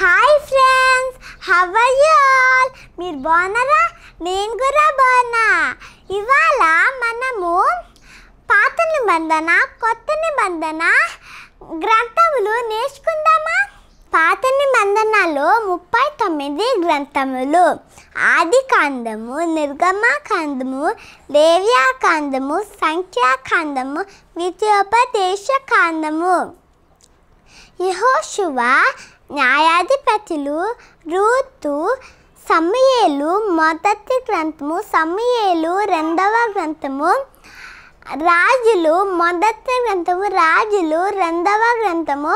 hi friends how are all మీరు బాగున్నారా నేను కూడా బాగున్నా ఇవాళ మనము పాత నిబంధన కొత్త నిబంధన గ్రంథములు నేర్చుకుందామా పాత నిబంధనలో ముప్పై తొమ్మిది గ్రంథములు ఆది కాందము లేవ్యా కాందము సంఖ్యాకాందము విద్యోపదేశ కాందము యహోశువ న్యాయాధిపతులు రూతు సమయలు మొదటి గ్రంథము సమయలు రెండవ గ్రంథము రాజులు మొదటి గ్రంథము రాజులు రెండవ గ్రంథము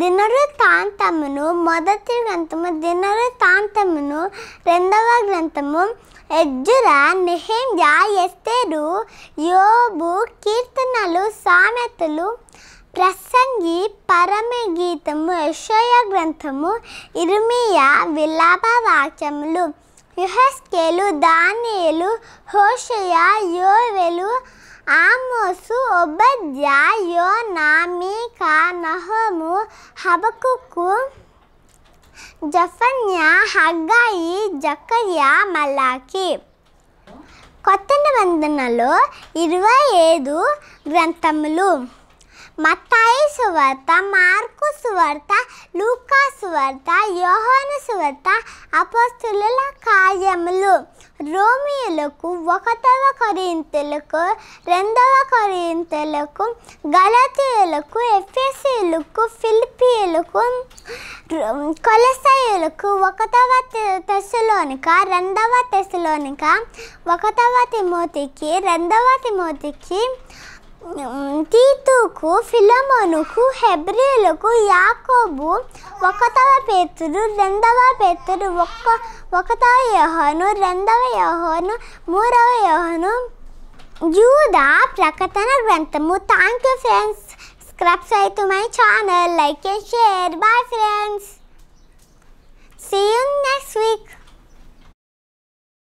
దినరుతాంతమును మొదటి గ్రంథము దినరుతాంతమును రెండవ గ్రంథము ఎజ్జుర నిహేమ్య ఎస్తేరు యోబు కీర్తనలు సామెతలు ప్రసంగి పరమ గీతము యశోయ గ్రంథము ఇరుమియా విలాప వాక్యములు యుహస్కేలు దానియలు హోషయ యోవెలు ఆమోసు ఒబద్య యోనా మీకా నహోము హబకుకు జఫన్య హగ్గాయి జకయ్య మలాకి కొత్త నిబంధనలో ఇరవై ఐదు గ్రంథములు మత్తాయి సువార్త మార్కు సువార్త లూకా సువార్త యోహన సువార్త అపస్తుల కార్యములు రోమియోలకు ఒకటవ కొరింతలకు రెండవ కొరింతలకు గలతీయులకు ఎఫ్ఎస్సీలకు ఫిలిపియలకు కొలసాయులకు ఒకటవ తెశలోనిక రెండవ తెశలోనిక ఒకటవ తిమోతికి రెండవ తిమోతికి తీతుకు ఫిలమోనుకు హెబ్రిలకు యాకోబు ఒకటవ పేతురు రెండవ పేతురు ఒక్క ఒకటవ యోహను రెండవ యోహను మూడవ యోహను జూదా ప్రకటన గ్రంథము thank you friends subscribe to my channel like and share bye friends